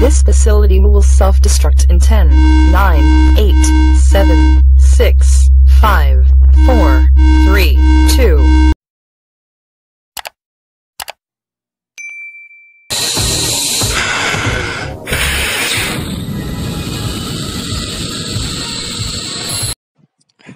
This facility will self-destruct in 10, 9, 8, 7, 6, 5,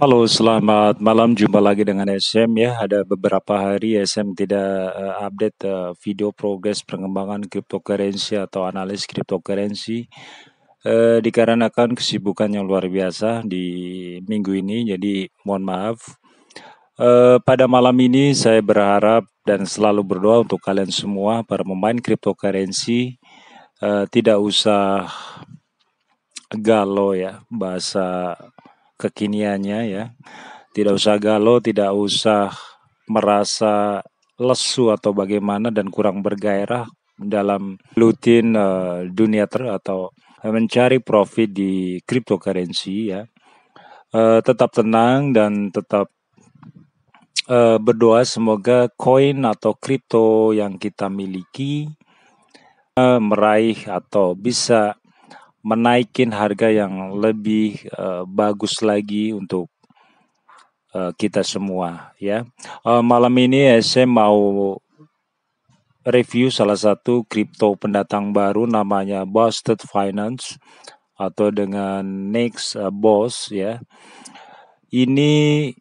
Halo, selamat malam. Jumpa lagi dengan SM ya. Ada beberapa hari SM tidak eh, update eh, video progres pengembangan cryptocurrency atau analis cryptocurrency uh, dikarenakan kesibukan yang luar biasa di minggu ini. Jadi mohon maaf. Uh, pada malam ini saya berharap dan selalu berdoa untuk kalian semua para pemain cryptocurrency uh, tidak usah galau ya bahasa kekiniannya ya. Tidak usah galau, tidak usah merasa lesu atau bagaimana dan kurang bergairah dalam rutin uh, dunia ter atau mencari profit di cryptocurrency ya. Uh, tetap tenang dan tetap uh, berdoa semoga koin atau kripto yang kita miliki uh, meraih atau bisa menaikin harga yang lebih uh, bagus lagi untuk uh, kita semua ya. Uh, malam ini ya, saya mau review salah satu kripto pendatang baru namanya Busted Finance atau dengan Next uh, Boss ya. Ini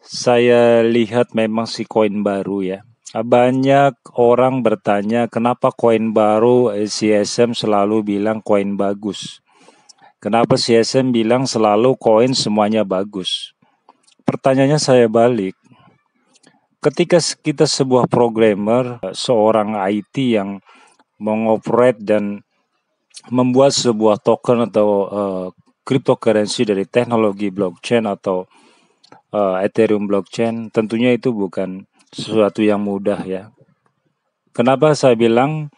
saya lihat memang si koin baru ya. Banyak orang bertanya kenapa koin baru eh, CSM selalu bilang koin bagus. Kenapa CSM bilang selalu koin semuanya bagus? Pertanyaannya saya balik. Ketika kita sebuah programmer, eh, seorang IT yang mengoperate dan membuat sebuah token atau uh, cryptocurrency dari teknologi blockchain atau uh, Ethereum blockchain, tentunya itu bukan sesuatu yang mudah ya. Kenapa saya bilang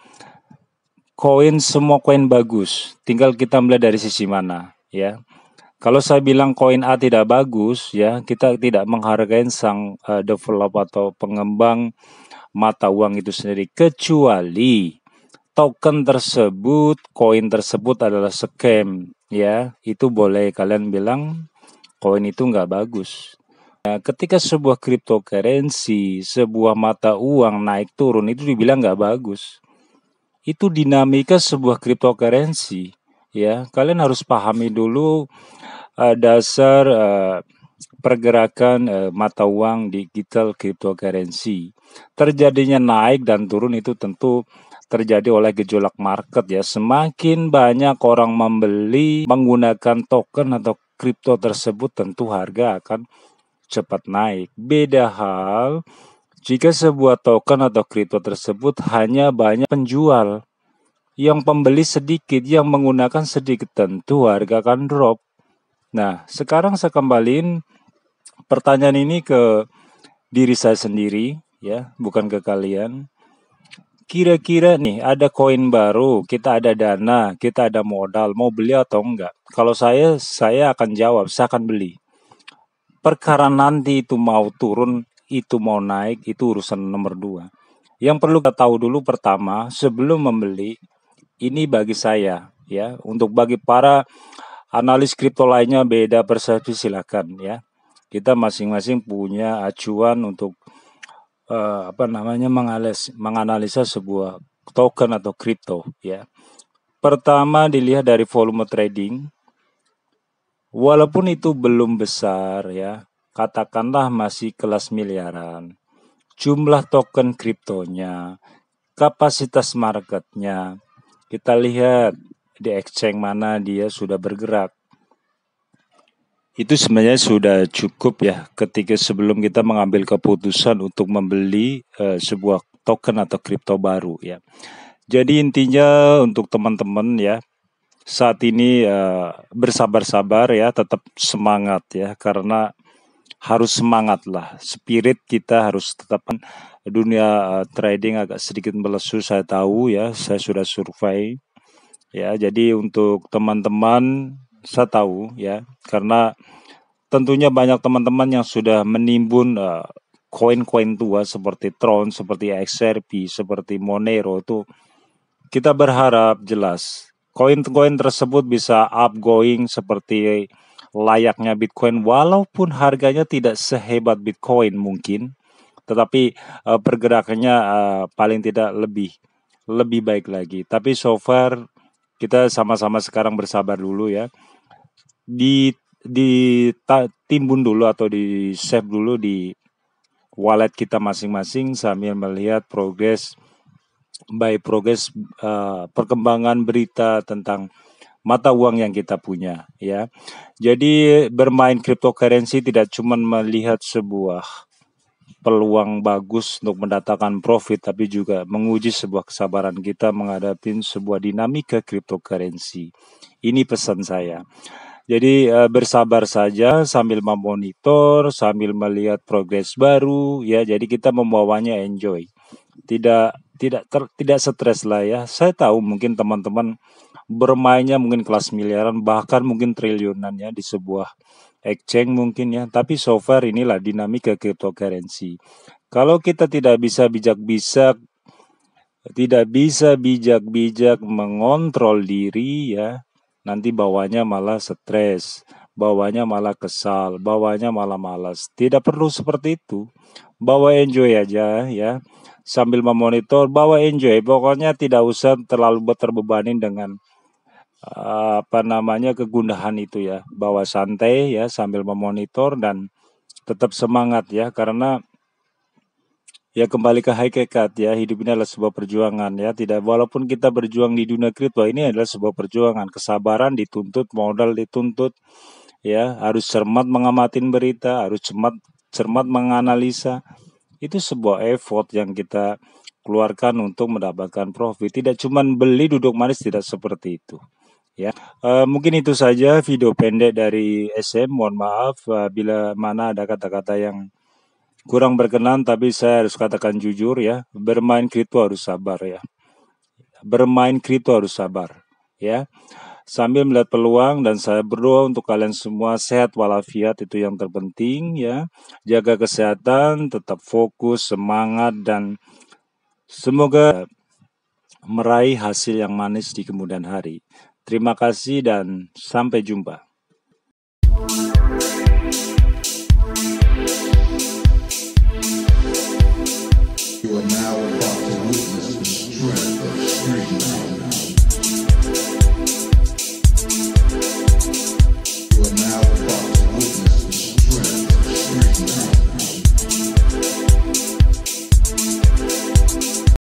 koin semua koin bagus, tinggal kita melihat dari sisi mana ya. Kalau saya bilang koin A tidak bagus ya, kita tidak menghargai sang uh, develop atau pengembang mata uang itu sendiri kecuali token tersebut, koin tersebut adalah scam, ya. Itu boleh kalian bilang koin itu nggak bagus. Nah, ketika sebuah cryptocurrency, sebuah mata uang naik turun itu dibilang nggak bagus. Itu dinamika sebuah cryptocurrency. Ya, kalian harus pahami dulu uh, dasar uh, pergerakan uh, mata uang digital cryptocurrency. Terjadinya naik dan turun itu tentu terjadi oleh gejolak market ya. Semakin banyak orang membeli menggunakan token atau kripto tersebut tentu harga akan cepat naik. Beda hal jika sebuah token atau kripto tersebut hanya banyak penjual, yang pembeli sedikit, yang menggunakan sedikit, tentu harga akan drop. Nah, sekarang saya kembaliin pertanyaan ini ke diri saya sendiri, ya, bukan ke kalian. Kira-kira nih, ada koin baru, kita ada dana, kita ada modal, mau beli atau enggak? Kalau saya, saya akan jawab, saya akan beli perkara nanti itu mau turun, itu mau naik, itu urusan nomor dua. Yang perlu kita tahu dulu pertama, sebelum membeli, ini bagi saya, ya, untuk bagi para analis kripto lainnya beda persepsi silakan ya. Kita masing-masing punya acuan untuk uh, apa namanya mengalis, menganalisa sebuah token atau kripto ya. Pertama dilihat dari volume trading, Walaupun itu belum besar ya, katakanlah masih kelas miliaran. Jumlah token kriptonya, kapasitas marketnya, kita lihat di exchange mana dia sudah bergerak. Itu sebenarnya sudah cukup ya ketika sebelum kita mengambil keputusan untuk membeli uh, sebuah token atau kripto baru ya. Jadi intinya untuk teman-teman ya saat ini uh, bersabar-sabar ya, tetap semangat ya, karena harus semangat lah, spirit kita harus tetap kan, dunia uh, trading agak sedikit melesu saya tahu ya, saya sudah survei ya, jadi untuk teman-teman saya tahu ya, karena tentunya banyak teman-teman yang sudah menimbun uh, koin-koin tua seperti Tron, seperti XRP, seperti Monero itu kita berharap jelas Koin-koin tersebut bisa upgoing seperti layaknya Bitcoin walaupun harganya tidak sehebat Bitcoin mungkin, tetapi uh, pergerakannya uh, paling tidak lebih lebih baik lagi. Tapi so far kita sama-sama sekarang bersabar dulu ya. Di di timbun dulu atau di save dulu di wallet kita masing-masing sambil melihat progres by progress uh, perkembangan berita tentang mata uang yang kita punya ya. Jadi bermain cryptocurrency tidak cuma melihat sebuah peluang bagus untuk mendatangkan profit tapi juga menguji sebuah kesabaran kita menghadapi sebuah dinamika cryptocurrency. Ini pesan saya. Jadi eh, bersabar saja sambil memonitor, sambil melihat progres baru ya. Jadi kita membawanya enjoy. Tidak tidak ter, tidak stres lah ya. Saya tahu mungkin teman-teman bermainnya mungkin kelas miliaran bahkan mungkin triliunan ya di sebuah exchange mungkin ya. Tapi so far inilah dinamika cryptocurrency. Kalau kita tidak bisa bijak-bijak tidak bisa bijak-bijak mengontrol diri ya, nanti bawahnya malah stres, bawahnya malah kesal, bawahnya malah malas. Tidak perlu seperti itu. Bawa enjoy aja ya sambil memonitor bawa enjoy pokoknya tidak usah terlalu terbebanin dengan eh, apa namanya kegundahan itu ya bawa santai ya sambil memonitor dan tetap semangat ya karena ya kembali ke high hakikat ya hidup ini adalah sebuah perjuangan ya tidak walaupun kita berjuang di dunia kripto ini adalah sebuah perjuangan kesabaran dituntut modal dituntut ya harus cermat mengamatin berita harus cermat cermat menganalisa itu sebuah effort yang kita keluarkan untuk mendapatkan profit tidak cuma beli duduk manis tidak seperti itu ya e, mungkin itu saja video pendek dari SM mohon maaf eh, bila mana ada kata-kata yang kurang berkenan tapi saya harus katakan jujur ya bermain kripto harus sabar ya bermain kripto harus sabar ya sambil melihat peluang dan saya berdoa untuk kalian semua sehat walafiat itu yang terpenting ya. Jaga kesehatan, tetap fokus, semangat dan semoga meraih hasil yang manis di kemudian hari. Terima kasih dan sampai jumpa. You are now